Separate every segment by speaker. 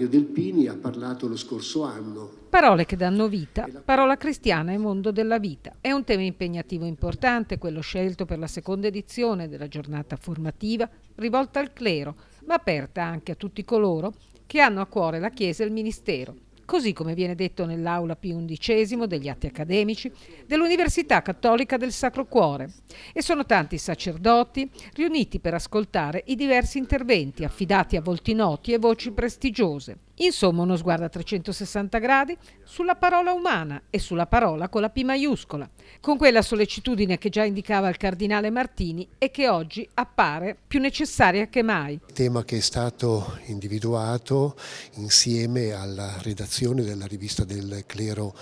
Speaker 1: Mario Delpini ha parlato lo scorso anno.
Speaker 2: Parole che danno vita, parola cristiana e mondo della vita. È un tema impegnativo importante, quello scelto per la seconda edizione della giornata formativa, rivolta al clero, ma aperta anche a tutti coloro che hanno a cuore la Chiesa e il Ministero così come viene detto nell'aula P11 degli atti accademici dell'Università Cattolica del Sacro Cuore. E sono tanti i sacerdoti riuniti per ascoltare i diversi interventi affidati a volti noti e voci prestigiose. Insomma, uno sguardo a 360 gradi sulla parola umana e sulla parola con la P maiuscola, con quella sollecitudine che già indicava il cardinale Martini e che oggi appare più necessaria che mai.
Speaker 1: Il tema che è stato individuato insieme alla redazione della rivista del clero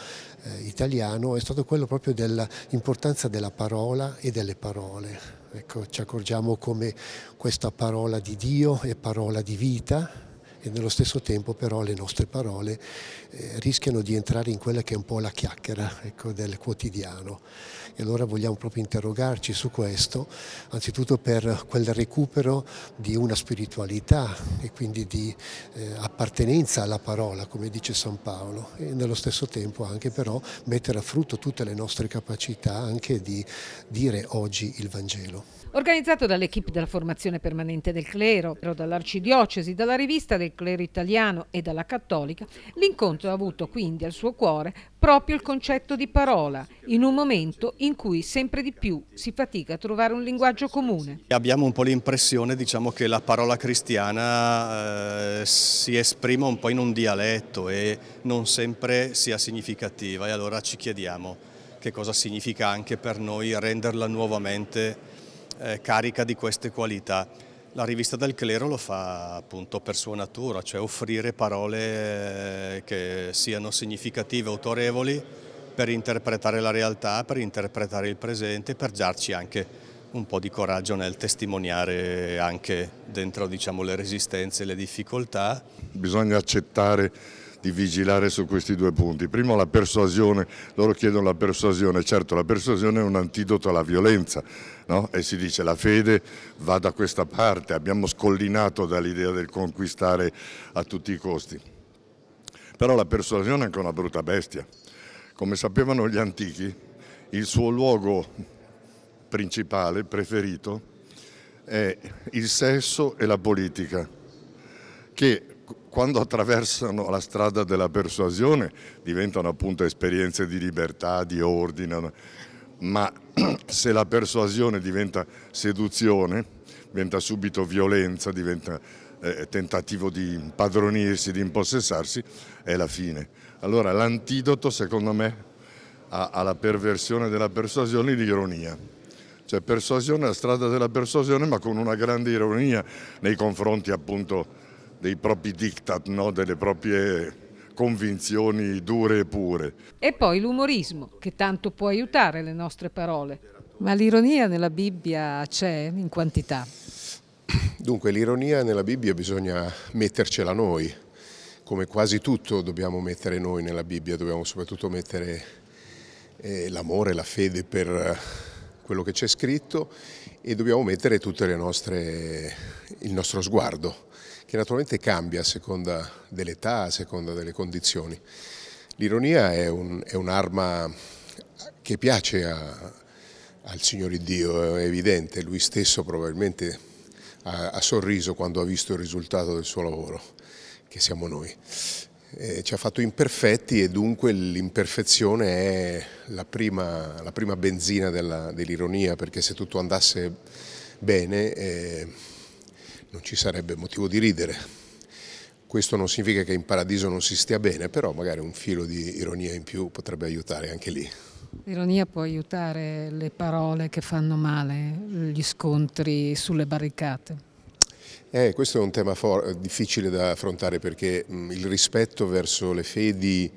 Speaker 1: eh, italiano è stato quello proprio dell'importanza della parola e delle parole. Ecco, ci accorgiamo come questa parola di Dio è parola di vita, e nello stesso tempo però le nostre parole eh, rischiano di entrare in quella che è un po' la chiacchiera ecco, del quotidiano. E allora vogliamo proprio interrogarci su questo, anzitutto per quel recupero di una spiritualità e quindi di eh, appartenenza alla parola, come dice San Paolo, e nello stesso tempo anche però mettere a frutto tutte le nostre capacità anche di dire oggi il Vangelo
Speaker 2: organizzato dall'equipe della formazione permanente del clero, dall'arcidiocesi, dalla rivista del clero italiano e dalla cattolica, l'incontro ha avuto quindi al suo cuore proprio il concetto di parola, in un momento in cui sempre di più si fatica a trovare un linguaggio comune.
Speaker 3: Abbiamo un po' l'impressione diciamo, che la parola cristiana eh, si esprima un po' in un dialetto e non sempre sia significativa e allora ci chiediamo che cosa significa anche per noi renderla nuovamente eh, carica di queste qualità. La rivista del clero lo fa appunto per sua natura, cioè offrire parole eh, che siano significative, autorevoli per interpretare la realtà, per interpretare il presente, per darci anche un po' di coraggio nel testimoniare anche dentro diciamo, le resistenze e le difficoltà.
Speaker 4: Bisogna accettare di vigilare su questi due punti. Primo la persuasione, loro chiedono la persuasione, certo la persuasione è un antidoto alla violenza no? e si dice la fede va da questa parte, abbiamo scollinato dall'idea del conquistare a tutti i costi. Però la persuasione è anche una brutta bestia. Come sapevano gli antichi, il suo luogo principale, preferito, è il sesso e la politica, che quando attraversano la strada della persuasione diventano appunto esperienze di libertà, di ordine, ma se la persuasione diventa seduzione, diventa subito violenza, diventa eh, tentativo di impadronirsi, di impossessarsi, è la fine. Allora l'antidoto secondo me alla perversione della persuasione è l'ironia. Cioè persuasione è la strada della persuasione ma con una grande ironia nei confronti appunto dei propri diktat, no? delle proprie convinzioni dure
Speaker 5: e pure.
Speaker 2: E poi l'umorismo, che tanto può aiutare le nostre parole. Ma l'ironia nella Bibbia c'è in quantità?
Speaker 5: Dunque, l'ironia nella Bibbia bisogna mettercela noi. Come quasi tutto dobbiamo mettere noi nella Bibbia, dobbiamo soprattutto mettere
Speaker 2: eh, l'amore,
Speaker 5: la fede per quello che c'è scritto e dobbiamo mettere tutto il nostro sguardo, che naturalmente cambia a seconda dell'età, a seconda delle condizioni. L'ironia è un'arma un che piace a, al Signore Dio, è evidente, lui stesso probabilmente ha, ha sorriso quando ha visto il risultato del suo lavoro, che siamo noi eh, ci ha fatto imperfetti e dunque l'imperfezione è la prima, la prima benzina dell'ironia dell perché se tutto andasse bene eh, non ci sarebbe motivo di ridere. Questo non significa che in paradiso non si stia bene, però magari un filo di ironia in più potrebbe aiutare anche lì.
Speaker 2: L'ironia può aiutare le parole che fanno male, gli scontri sulle barricate.
Speaker 5: Eh, questo è un tema difficile da affrontare perché mh, mm, il rispetto verso le fedi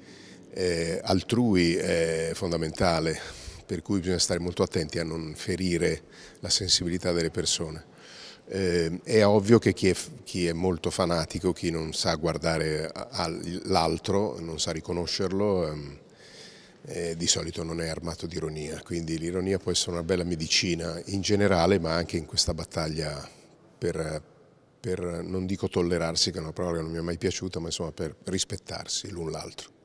Speaker 5: eh, altrui è fondamentale, per cui bisogna stare molto attenti a non ferire la sensibilità delle persone. Eh, è ovvio che chi è, chi è, molto fanatico, chi non sa guardare l'altro, non sa riconoscerlo, ehm, eh, di solito non è armato di ironia, quindi l'ironia può essere una bella medicina in generale ma anche in questa battaglia per, per, non dico tollerarsi, che è una parola che non mi è mai piaciuta, ma insomma per rispettarsi l'un l'altro.